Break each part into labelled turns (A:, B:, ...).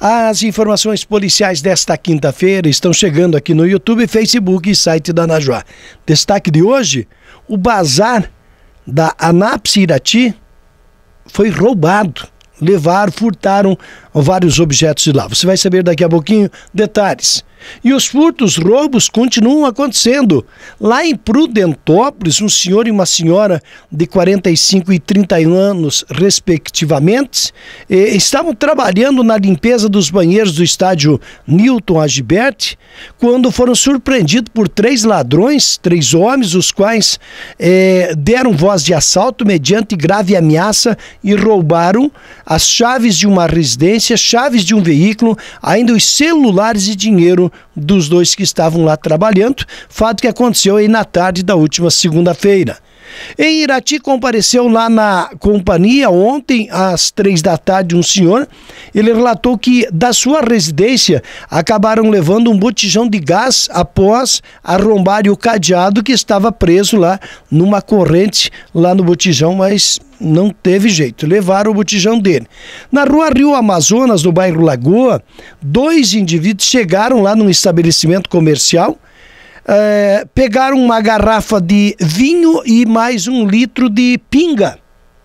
A: As informações policiais desta quinta-feira estão chegando aqui no YouTube, Facebook e site da Najuá. Destaque de hoje: o bazar da Anapse Irati foi roubado. Levaram, furtaram vários objetos de lá. Você vai saber daqui a pouquinho detalhes. E os furtos, roubos continuam acontecendo. Lá em Prudentópolis, um senhor e uma senhora de 45 e 30 anos, respectivamente, eh, estavam trabalhando na limpeza dos banheiros do estádio Newton Agiberti, quando foram surpreendidos por três ladrões, três homens, os quais eh, deram voz de assalto mediante grave ameaça e roubaram as chaves de uma residência, chaves de um veículo, ainda os celulares e dinheiro dos dois que estavam lá trabalhando, fato que aconteceu aí na tarde da última segunda-feira. Em Irati compareceu lá na companhia ontem às três da tarde um senhor. Ele relatou que da sua residência acabaram levando um botijão de gás após arrombar o cadeado que estava preso lá numa corrente lá no botijão, mas não teve jeito, levaram o botijão dele. Na rua Rio Amazonas, no bairro Lagoa, dois indivíduos chegaram lá num estabelecimento comercial é, pegaram uma garrafa de vinho e mais um litro de pinga.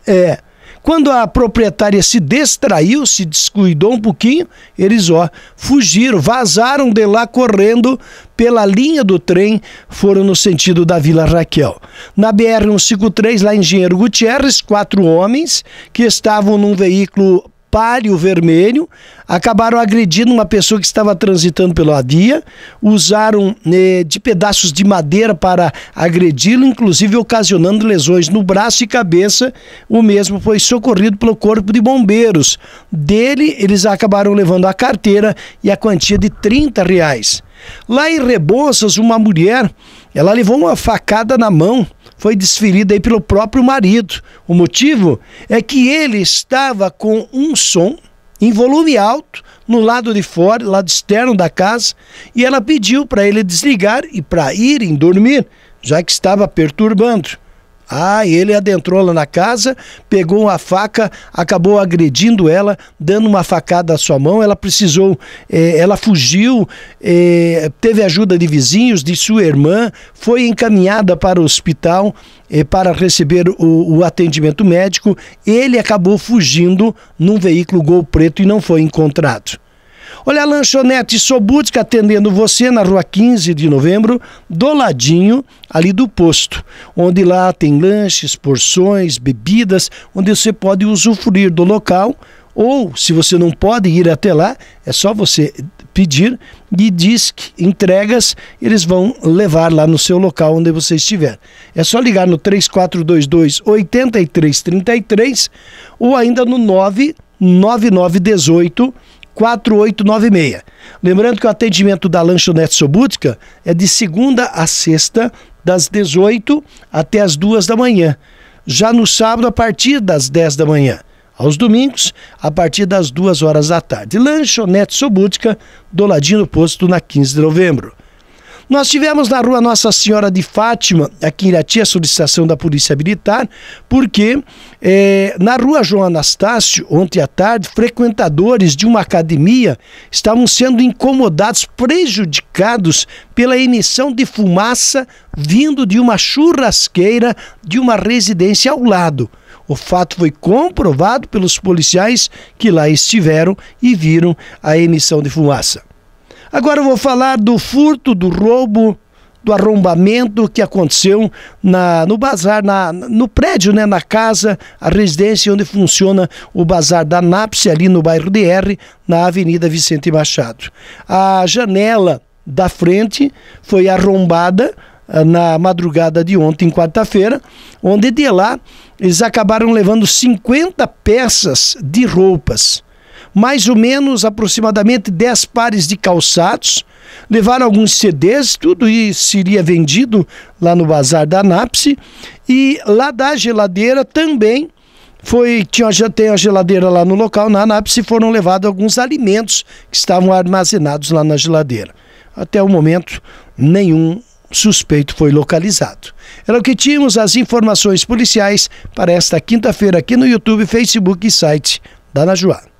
A: É. Quando a proprietária se distraiu, se descuidou um pouquinho, eles ó, fugiram, vazaram de lá correndo pela linha do trem, foram no sentido da Vila Raquel. Na BR 153, lá em Engenheiro Gutierrez, quatro homens que estavam num veículo Palio Vermelho, acabaram agredindo uma pessoa que estava transitando pela via, usaram né, de pedaços de madeira para agredi-lo, inclusive ocasionando lesões no braço e cabeça. O mesmo foi socorrido pelo Corpo de Bombeiros. Dele, eles acabaram levando a carteira e a quantia de 30 reais. Lá em Rebouças, uma mulher, ela levou uma facada na mão, foi desferida aí pelo próprio marido. O motivo é que ele estava com um som em volume alto no lado de fora, lado externo da casa, e ela pediu para ele desligar e para irem dormir, já que estava perturbando. Ah, ele adentrou lá na casa, pegou uma faca, acabou agredindo ela, dando uma facada à sua mão. Ela precisou, eh, ela fugiu, eh, teve ajuda de vizinhos, de sua irmã, foi encaminhada para o hospital eh, para receber o, o atendimento médico. Ele acabou fugindo num veículo Gol Preto e não foi encontrado. Olha a lanchonete Sobútica atendendo você na rua 15 de novembro, do ladinho ali do posto, onde lá tem lanches, porções, bebidas, onde você pode usufruir do local ou se você não pode ir até lá, é só você pedir e diz que entregas, eles vão levar lá no seu local onde você estiver. É só ligar no 3422 8333 ou ainda no 99918 4896. Lembrando que o atendimento da lanchonete Sobutica é de segunda a sexta, das 18 até as 2 da manhã. Já no sábado, a partir das 10 da manhã. Aos domingos, a partir das 2 horas da tarde. Lanchonete Sobutica, do ladinho do posto, na 15 de novembro. Nós tivemos na rua Nossa Senhora de Fátima, aqui em Irati, a solicitação da Polícia Militar, porque é, na rua João Anastácio, ontem à tarde, frequentadores de uma academia estavam sendo incomodados, prejudicados pela emissão de fumaça vindo de uma churrasqueira de uma residência ao lado. O fato foi comprovado pelos policiais que lá estiveram e viram a emissão de fumaça. Agora eu vou falar do furto, do roubo, do arrombamento que aconteceu na, no bazar, na, no prédio, né, na casa, a residência onde funciona o bazar da NAPSE, ali no bairro DR, na Avenida Vicente Machado. A janela da frente foi arrombada ah, na madrugada de ontem, quarta-feira, onde de lá eles acabaram levando 50 peças de roupas mais ou menos aproximadamente 10 pares de calçados, levaram alguns CDs, tudo isso seria vendido lá no bazar da Napse e lá da geladeira também foi tinha já tem a geladeira lá no local na Napse foram levados alguns alimentos que estavam armazenados lá na geladeira. Até o momento nenhum suspeito foi localizado. Era o que tínhamos as informações policiais para esta quinta-feira aqui no YouTube, Facebook e site da Najuá.